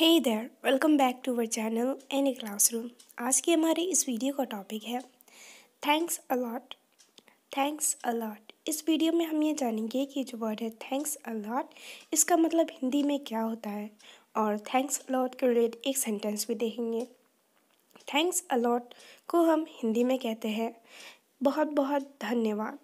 hey there welcome back to our channel any classroom आज की हमारे इस वीडियो का टॉपिक है थैंक्स अलॉट थैंक्स अलॉट इस वीडियो में हम ये जानेंगे कि जो वर्ड है थैंक्स अलॉट इसका मतलब हिंदी में क्या होता है और थैंक्स अलॉट के रिलेट एक सेंटेंस भी देखेंगे थैंक्स अलॉट को हम हिंदी में कहते हैं बहुत बहुत धन्यवाद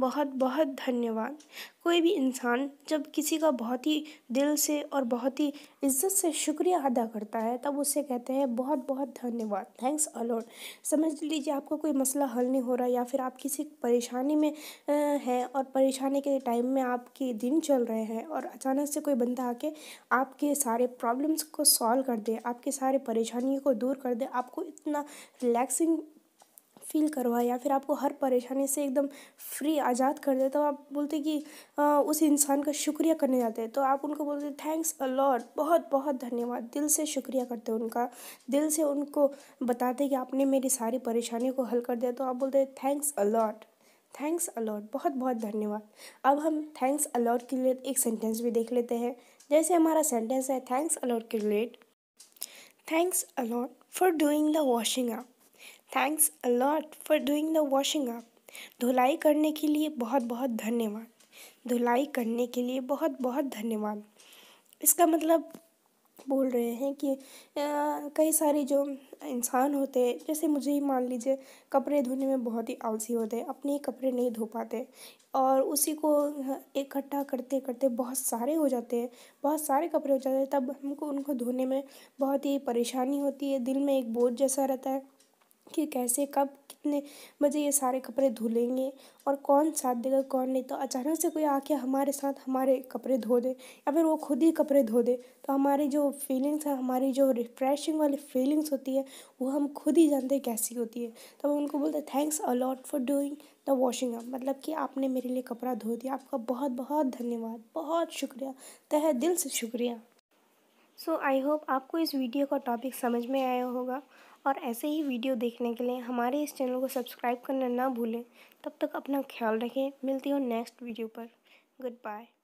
बहुत बहुत धन्यवाद कोई भी इंसान जब किसी का बहुत ही दिल से और बहुत ही इज़्ज़त से शुक्रिया अदा करता है तब उसे कहते हैं बहुत बहुत धन्यवाद थैंक्स अलॉट समझ लीजिए आपका कोई मसला हल नहीं हो रहा या फिर आप किसी परेशानी में हैं और परेशानी के टाइम में आपके दिन चल रहे हैं और अचानक से कोई बंदा आके आपके सारे प्रॉब्लम्स को सॉल्व कर दे आपके सारे परेशानियों को दूर कर दे आपको इतना रिलैक्सिंग फील करवाए या फिर आपको हर परेशानी से एकदम फ्री आज़ाद कर दे तो आप बोलते कि आ, उस इंसान का शुक्रिया करने जाते हैं तो आप उनको बोलते थैंक्स अलॉट बहुत बहुत धन्यवाद दिल से शुक्रिया करते हैं उनका दिल से उनको बताते कि आपने मेरी सारी परेशानियों को हल कर दिया तो आप बोलते थैंक्स अलॉट थैंक्स अलॉट बहुत बहुत धन्यवाद अब हम थैंक्स अलॉट के लिए एक सेंटेंस भी देख लेते हैं जैसे हमारा सेंटेंस है थैंक्स अलॉट के relate thanks a lot for doing the washing up thanks a lot for doing the washing up धुलाई करने के लिए बहुत बहुत धन्यवाद धुलाई करने के लिए बहुत बहुत धन्यवाद इसका मतलब बोल रहे हैं कि कई सारे जो इंसान होते हैं जैसे मुझे ही मान लीजिए कपड़े धोने में बहुत ही आलसी होते हैं अपने ही कपड़े नहीं धो पाते और उसी को इकट्ठा करते करते बहुत सारे हो जाते हैं बहुत सारे कपड़े हो जाते हैं तब हमको उनको धोने में बहुत ही परेशानी होती है दिल में एक बोझ जैसा रहता है कि कैसे कब कितने बजे ये सारे कपड़े धुलेंगे और कौन साथ देगा कौन नहीं तो अचानक से कोई आके हमारे साथ हमारे कपड़े धो दे या फिर वो खुद ही कपड़े धो दे तो हमारी जो फीलिंग्स है हमारी जो रिफ्रेशिंग वाली फीलिंग्स होती है वो हम खुद ही जानते कैसी होती है तो हम उनको बोलते thanks a lot for doing the washing up मतलब कि आपने मेरे लिए कपड़ा धो दिया आपका बहुत बहुत धन्यवाद बहुत शुक्रिया तह दिल से शुक्रिया सो आई होप आपको इस वीडियो का टॉपिक समझ में आया होगा और ऐसे ही वीडियो देखने के लिए हमारे इस चैनल को सब्सक्राइब करना ना भूलें तब तक अपना ख्याल रखें मिलती हूँ नेक्स्ट वीडियो पर गुड बाय